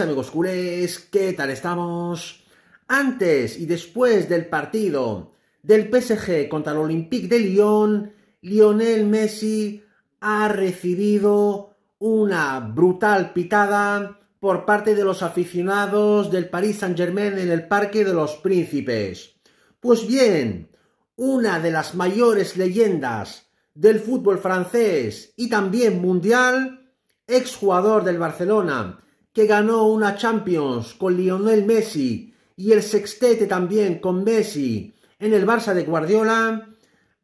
amigos culés, ¿qué tal estamos? Antes y después del partido del PSG contra el Olympique de Lyon, Lionel Messi ha recibido una brutal pitada por parte de los aficionados del Paris Saint-Germain en el Parque de los Príncipes. Pues bien, una de las mayores leyendas del fútbol francés y también mundial, ex jugador del Barcelona, que ganó una Champions con Lionel Messi y el sextete también con Messi en el Barça de Guardiola,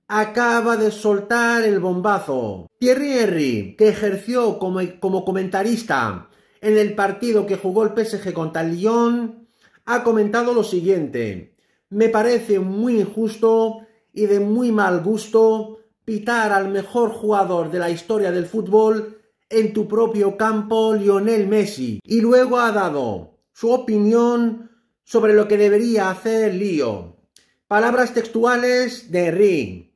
acaba de soltar el bombazo. Thierry Henry, que ejerció como, comentarista en el partido que jugó el PSG contra el Lyon, ha comentado lo siguiente. Me parece muy injusto y de muy mal gusto pitar al mejor jugador de la historia del fútbol en tu propio campo Lionel Messi y luego ha dado su opinión sobre lo que debería hacer Lío. Palabras textuales de Ri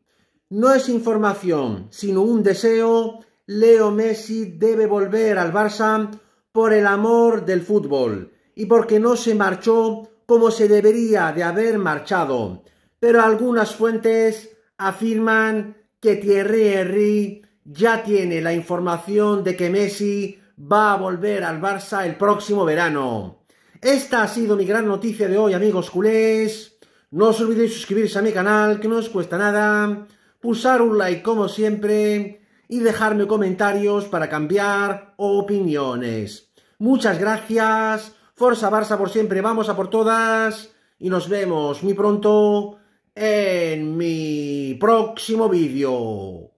No es información, sino un deseo. Leo Messi debe volver al Barça por el amor del fútbol y porque no se marchó como se debería de haber marchado. Pero algunas fuentes afirman que Thierry Henry ya tiene la información de que Messi va a volver al Barça el próximo verano. Esta ha sido mi gran noticia de hoy, amigos culés. No os olvidéis suscribirse a mi canal, que no os cuesta nada. Pulsar un like como siempre y dejarme comentarios para cambiar opiniones. Muchas gracias. Forza Barça por siempre, vamos a por todas. Y nos vemos muy pronto en mi próximo vídeo.